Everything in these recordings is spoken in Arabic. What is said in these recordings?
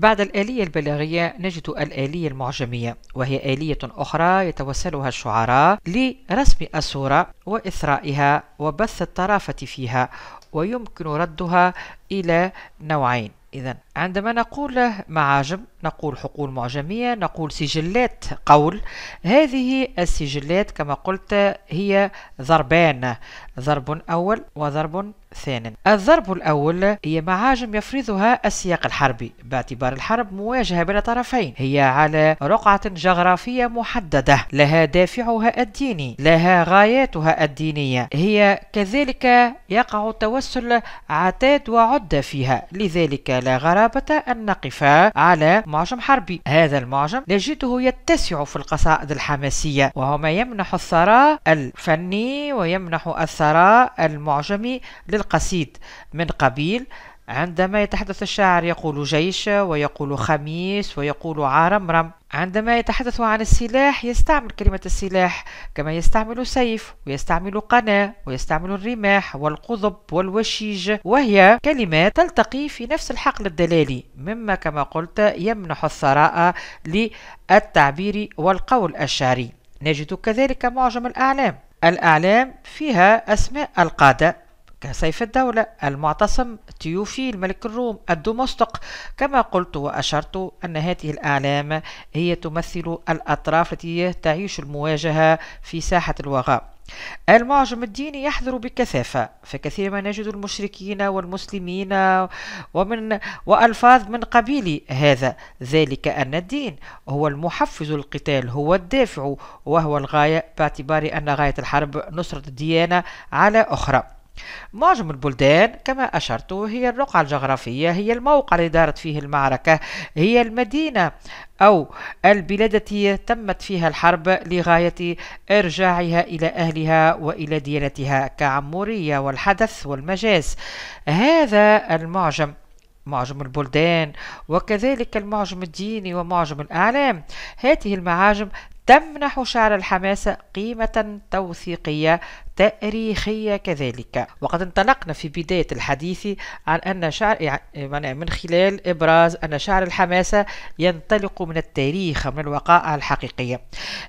بعد الآلية البلاغية نجد الآلية المعجمية وهي آلية أخرى يتوسلها الشعراء لرسم الصورة وإثرائها وبث الطرافة فيها ويمكن ردها إلى نوعين إذا عندما نقول معاجم نقول حقول معجمية نقول سجلات قول هذه السجلات كما قلت هي ضربان ضرب أول وضرب ثانيا الضرب الأول هي معاجم يفرضها السياق الحربي باعتبار الحرب مواجهة بين طرفين هي على رقعة جغرافية محددة لها دافعها الديني لها غاياتها الدينية هي كذلك يقع التوسل عتاد وعد فيها لذلك لا غرابة أن نقف على معجم حربي هذا المعجم نجده يتسع في القصائد الحماسية وهو ما يمنح الثراء الفني ويمنح الثراء المعجمي لل القصيد من قبيل عندما يتحدث الشاعر يقول جيش ويقول خميس ويقول عارمرم عندما يتحدث عن السلاح يستعمل كلمة السلاح كما يستعمل سيف ويستعمل قناة ويستعمل الرماح والقضب والوشيج وهي كلمات تلتقي في نفس الحقل الدلالي مما كما قلت يمنح الثراء للتعبير والقول الشعري نجد كذلك معجم الأعلام الأعلام فيها أسماء القادة كسيف الدولة المعتصم تيوفي الملك الروم الدمشق كما قلت وأشرت أن هذه الأعلام هي تمثل الأطراف التي تعيش المواجهة في ساحة الوغاء المعجم الديني يحضر بكثافة فكثير ما نجد المشركين والمسلمين ومن وألفاظ من قبيل هذا ذلك أن الدين هو المحفز القتال هو الدافع وهو الغاية باعتبار أن غاية الحرب نصرة الديانة على أخرى معظم البلدان كما أشرت هي الرقعة الجغرافية هي الموقع الذي دارت فيه المعركة هي المدينة أو البلاد التي تمت فيها الحرب لغاية إرجاعها إلى أهلها وإلى ديانتها كعمورية والحدث والمجاز هذا المعجم معجم البلدان وكذلك المعجم الديني ومعجم الأعلام هذه المعاجم تمنح شعر الحماسة قيمة توثيقية تاريخية كذلك وقد انطلقنا في بداية الحديث عن أن شعر من خلال إبراز أن شعر الحماسة ينطلق من التاريخ من الوقائع الحقيقية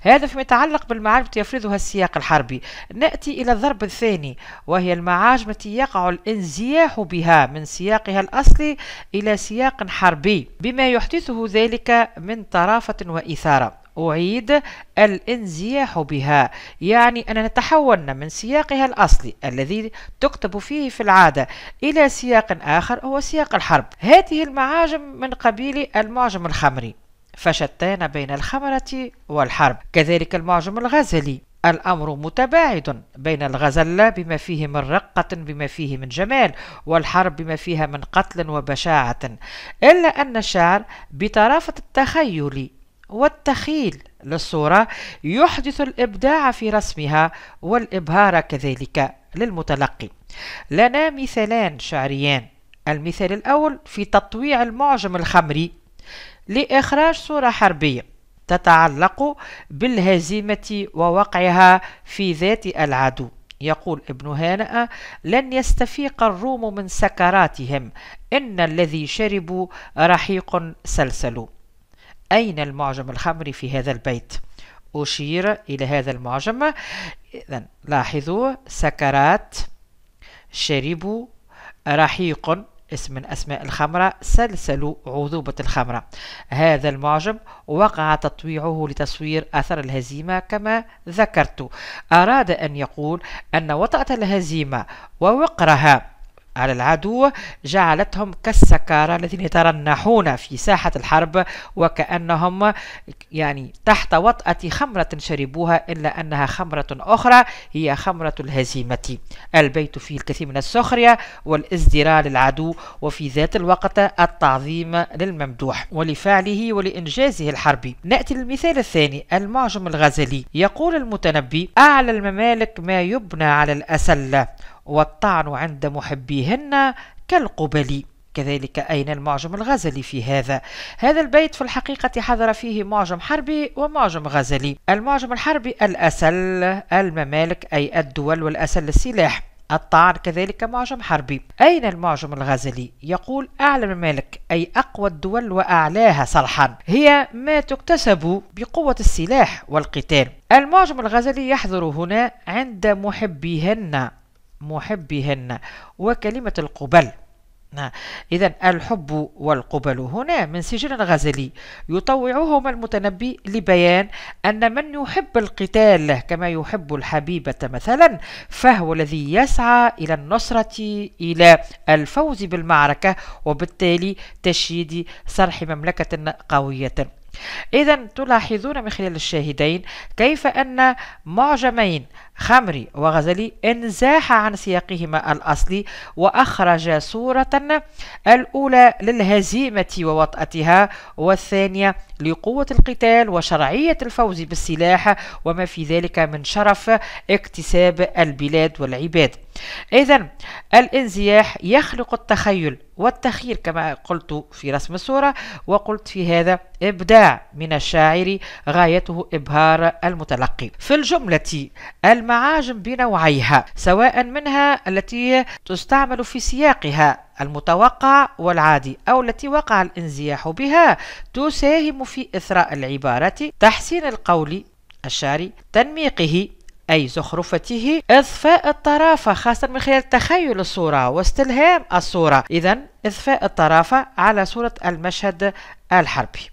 هذا فيما يتعلق بالمعاجم التي يفرضها السياق الحربي نأتي إلى الضرب الثاني وهي المعاجم التي يقع الانزياح بها من سياقها الأصلي إلى سياق حربي بما يحدثه ذلك من طرافة وإثارة أعيد الانزياح بها يعني أننا تحولنا من سياقها الأصلي الذي تكتب فيه في العادة إلى سياق آخر هو سياق الحرب هذه المعاجم من قبيل المعجم الخمري فشتان بين الخمرة والحرب كذلك المعجم الغزلي الأمر متباعد بين الغزل بما فيه من رقة بما فيه من جمال والحرب بما فيها من قتل وبشاعة إلا أن الشعر بطرافة التخيل والتخيل للصورة يحدث الإبداع في رسمها والإبهار كذلك للمتلقي لنا مثالان شعريان المثال الأول في تطويع المعجم الخمري لإخراج صورة حربية تتعلق بالهزيمة ووقعها في ذات العدو يقول ابن هانئة لن يستفيق الروم من سكراتهم إن الذي شربوا رحيق سلسلوا أين المعجم الخمري في هذا البيت؟ أشير إلى هذا المعجم إذا لاحظوا سكرات شربوا رحيق اسم من أسماء الخمرة سلسل عذوبة الخمرة هذا المعجم وقع تطويعه لتصوير أثر الهزيمة كما ذكرت أراد أن يقول أن وطأة الهزيمة ووقرها على العدو جعلتهم كالسكارى الذين يترنحون في ساحة الحرب وكأنهم يعني تحت وطأة خمرة شربوها إلا أنها خمرة أخرى هي خمرة الهزيمة البيت فيه الكثير من السخرية والازدراء للعدو وفي ذات الوقت التعظيم للممدوح ولفعله ولإنجازه الحربي نأتي للمثال الثاني المعجم الغزلي يقول المتنبي أعلى الممالك ما يبنى على الأسلة والطعن عند محبيهن كالقبلي كذلك أين المعجم الغزلي في هذا هذا البيت في الحقيقة حضر فيه معجم حربي ومعجم غزلي المعجم الحربي الأسل الممالك أي الدول والأسل السلاح الطعن كذلك معجم حربي أين المعجم الغزلي؟ يقول أعلى الممالك أي أقوى الدول وأعلاها صلحا هي ما تكتسب بقوة السلاح والقتال المعجم الغزلي يحضر هنا عند محبيهن محبهن وكلمة القبل نعم. إذا الحب والقبل هنا من سجل غزلي يطوعهما المتنبي لبيان أن من يحب القتال كما يحب الحبيبة مثلا فهو الذي يسعى إلى النصرة إلى الفوز بالمعركة وبالتالي تشييد صرح مملكة قوية إذا تلاحظون من خلال الشاهدين كيف أن معجمين خمري وغزلي انزاح عن سياقهما الأصلي وأخرج صورة الأولى للهزيمة ووطأتها والثانية لقوة القتال وشرعية الفوز بالسلاح وما في ذلك من شرف اكتساب البلاد والعباد إذا الانزياح يخلق التخيل والتخيل كما قلت في رسم الصورة وقلت في هذا إبداع من الشاعر غايته إبهار المتلقي في الجملة المعاجم بنوعيها سواء منها التي تستعمل في سياقها المتوقع والعادي أو التي وقع الانزياح بها تساهم في إثراء العبارة تحسين القول الشعري تنميقه أي زخرفته إضفاء الطرافة خاصة من خلال تخيل الصورة واستلهام الصورة إذا إضفاء الطرافة على صورة المشهد الحربي